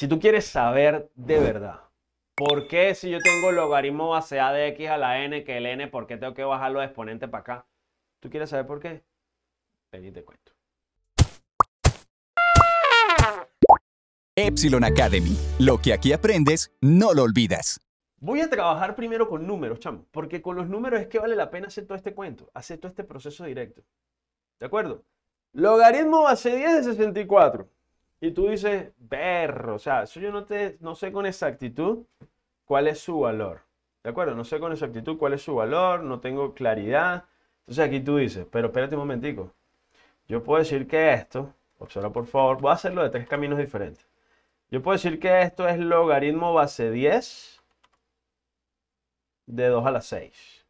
Si tú quieres saber de verdad por qué si yo tengo logaritmo base A de x a la n, que el n, ¿por qué tengo que bajar los exponentes para acá? ¿Tú quieres saber por qué? Ven cuento. Epsilon Academy. Lo que aquí aprendes, no lo olvidas. Voy a trabajar primero con números, chamo, porque con los números es que vale la pena hacer todo este cuento, hacer todo este proceso directo. ¿De acuerdo? Logaritmo base 10 de 64. Y tú dices, perro, o sea, eso yo no, te, no sé con exactitud cuál es su valor. ¿De acuerdo? No sé con exactitud cuál es su valor, no tengo claridad. Entonces aquí tú dices, pero espérate un momentico. Yo puedo decir que esto, observa por favor, voy a hacerlo de tres caminos diferentes. Yo puedo decir que esto es logaritmo base 10 de 2 a la 6.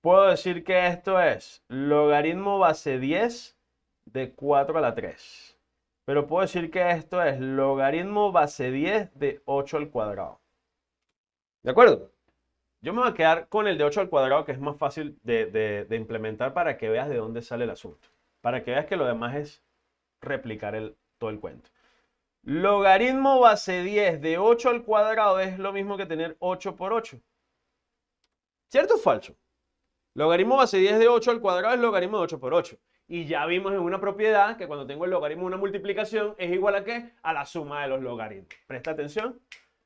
Puedo decir que esto es logaritmo base 10 de 4 a la 3. Pero puedo decir que esto es logaritmo base 10 de 8 al cuadrado. ¿De acuerdo? Yo me voy a quedar con el de 8 al cuadrado, que es más fácil de, implementar para que veas de dónde sale el asunto. Para que veas que lo demás es replicar el, todo el cuento. Logaritmo base 10 de 8 al cuadrado es lo mismo que tener 8 por 8. ¿Cierto o falso? Logaritmo base 10 de 8 al cuadrado es logaritmo de 8 por 8. Y ya vimos en una propiedad que cuando tengo el logaritmo de una multiplicación es igual a qué? A la suma de los logaritmos. Presta atención.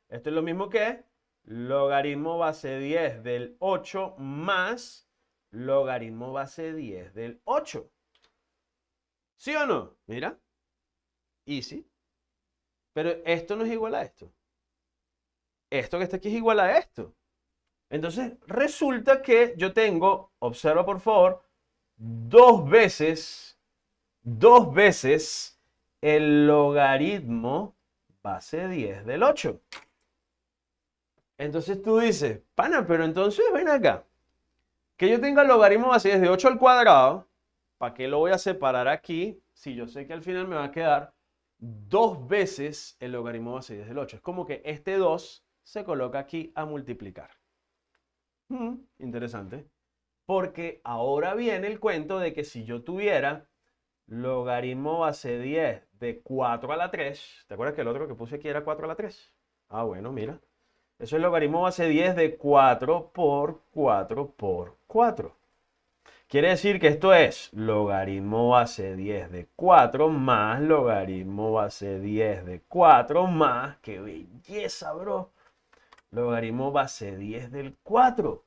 Esto es lo mismo que logaritmo base 10 del 8 más logaritmo base 10 del 8. ¿Sí o no? Mira. Y sí. Pero esto no es igual a esto. Esto que está aquí es igual a esto. Entonces, resulta que yo tengo, observa por favor, dos veces, dos veces el logaritmo base 10 del 8. Entonces tú dices, pana, pero entonces ven acá. Que yo tenga el logaritmo base 10 de 8 al cuadrado, ¿para qué lo voy a separar aquí si yo sé que al final me va a quedar dos veces el logaritmo base 10 del 8? Es como que este 2 se coloca aquí a multiplicar. Hmm, interesante porque ahora viene el cuento de que si yo tuviera logaritmo base 10 de 4 a la 3, ¿te acuerdas que el otro que puse aquí era 4 a la 3? Ah, bueno, mira. Eso es logaritmo base 10 de 4 por 4 por 4. Quiere decir que esto es logaritmo base 10 de 4 más logaritmo base 10 de 4 más, qué belleza, bro. Logaritmo base 10 del 4.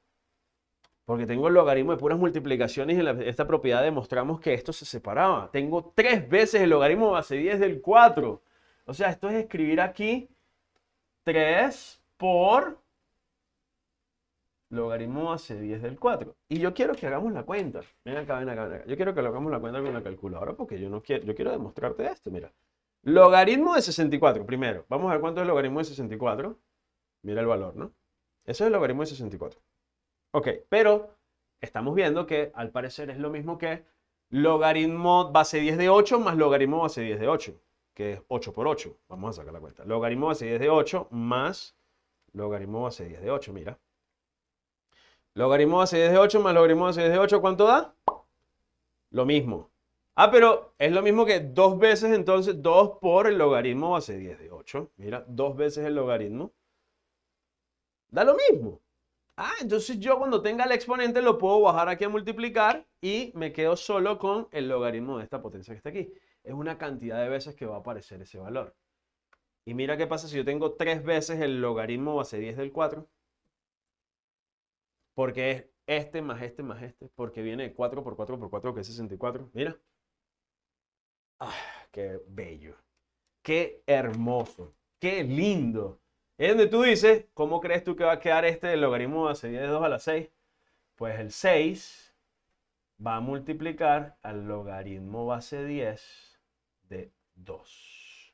Porque tengo el logaritmo de puras multiplicaciones y en esta propiedad demostramos que esto se separaba. Tengo tres veces el logaritmo base 10 del 4. O sea, esto es escribir aquí 3 por logaritmo base 10 del 4. Y yo quiero que hagamos la cuenta. Ven acá, ven acá, ven acá. Yo quiero que hagamos la cuenta con la calculadora porque yo, no quiero, yo quiero demostrarte esto. Mira, logaritmo de 64 primero. Vamos a ver cuánto es el logaritmo de 64. Mira el valor, ¿no? Ese es el logaritmo de 64. Ok, pero estamos viendo que al parecer es lo mismo que logaritmo base 10 de 8 más logaritmo base 10 de 8, que es 8 por 8. Vamos a sacar la cuenta. Logaritmo base 10 de 8 más logaritmo base 10 de 8, mira. Logaritmo base 10 de 8 más logaritmo base 10 de 8, ¿cuánto da? Lo mismo. Ah, pero es lo mismo que dos veces entonces, 2 por el logaritmo base 10 de 8. Mira, dos veces el logaritmo. Da lo mismo. Ah, entonces yo cuando tenga el exponente lo puedo bajar aquí a multiplicar y me quedo solo con el logaritmo de esta potencia que está aquí. Es una cantidad de veces que va a aparecer ese valor. Y mira qué pasa si yo tengo tres veces el logaritmo base 10 del 4. Porque es este más este más este. Porque viene 4 por 4 por 4 que es 64. Mira. Ah, ¡Qué bello! ¡Qué hermoso! ¡Qué lindo! Es donde tú dices, ¿cómo crees tú que va a quedar este logaritmo base 10 de 2 a la 6? Pues el 6 va a multiplicar al logaritmo base 10 de 2.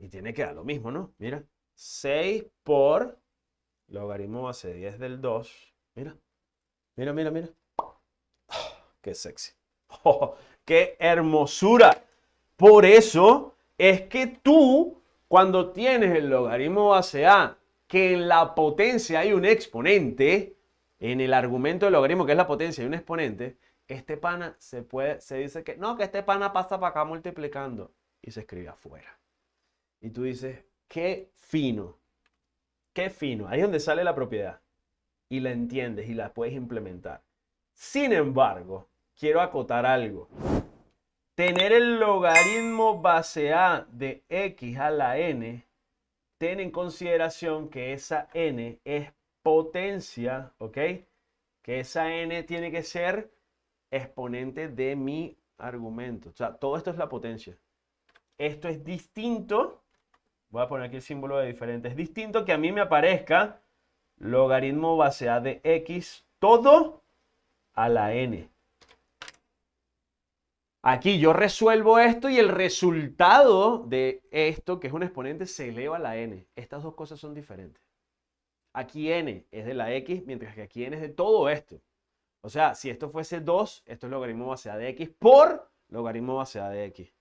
Y tiene que dar lo mismo, ¿no? Mira, 6 por logaritmo base 10 del 2. Mira, mira, mira, mira. Ah, ¡Qué sexy! ¡Qué hermosura! Por eso es que tú cuando tienes el logaritmo base A, que en la potencia hay un exponente, en el argumento del logaritmo que es la potencia hay un exponente, este pana se puede, se dice que no, que este pana pasa para acá multiplicando y se escribe afuera. Y tú dices, qué fino, qué fino. Ahí es donde sale la propiedad y la entiendes y la puedes implementar. Sin embargo, quiero acotar algo. Tener el logaritmo base A de x a la n, ten en consideración que esa n es potencia, ¿ok? Que esa n tiene que ser exponente de mi argumento. O sea, todo esto es la potencia. Esto es distinto, voy a poner aquí el símbolo de diferente, es distinto que a mí me aparezca logaritmo base A de x todo a la n. Aquí yo resuelvo esto y el resultado de esto, que es un exponente, se eleva a la n. Estas dos cosas son diferentes. Aquí n es de la x, mientras que aquí n es de todo esto. O sea, si esto fuese 2, esto es logaritmo base de x por logaritmo base de x.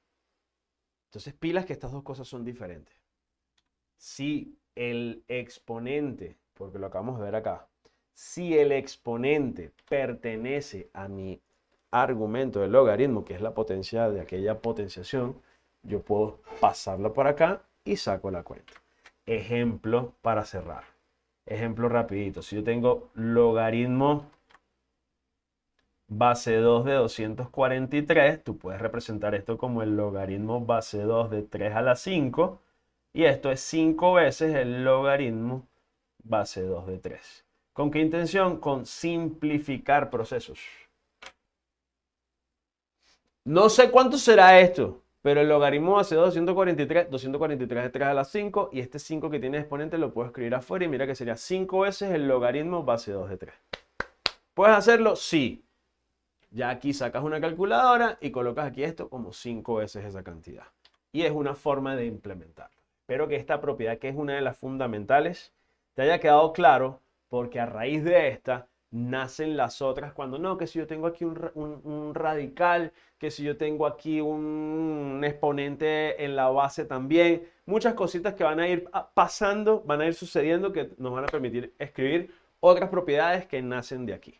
Entonces pilas que estas dos cosas son diferentes. Si el exponente, porque lo acabamos de ver acá, si el exponente pertenece a mi argumento del logaritmo, que es la potencia de aquella potenciación, yo puedo pasarlo por acá y saco la cuenta. Ejemplo para cerrar. Ejemplo rapidito. Si yo tengo logaritmo base 2 de 243, tú puedes representar esto como el logaritmo base 2 de 3 a la 5. Y esto es 5 veces el logaritmo base 2 de 3. ¿Con qué intención? Con simplificar procesos. No sé cuánto será esto, pero el logaritmo hace 243, 243 de 3 a la 5 y este 5 que tiene exponente lo puedo escribir afuera y mira que sería 5 veces el logaritmo base 2 de 3. ¿Puedes hacerlo? Sí. Ya aquí sacas una calculadora y colocas aquí esto como 5 veces esa cantidad. Y es una forma de implementarlo. Espero que esta propiedad, que es una de las fundamentales, te haya quedado claro porque a raíz de esta nacen las otras cuando no, que si yo tengo aquí un, radical, que si yo tengo aquí un, exponente en la base también, muchas cositas que van a ir pasando, van a ir sucediendo que nos van a permitir escribir otras propiedades que nacen de aquí.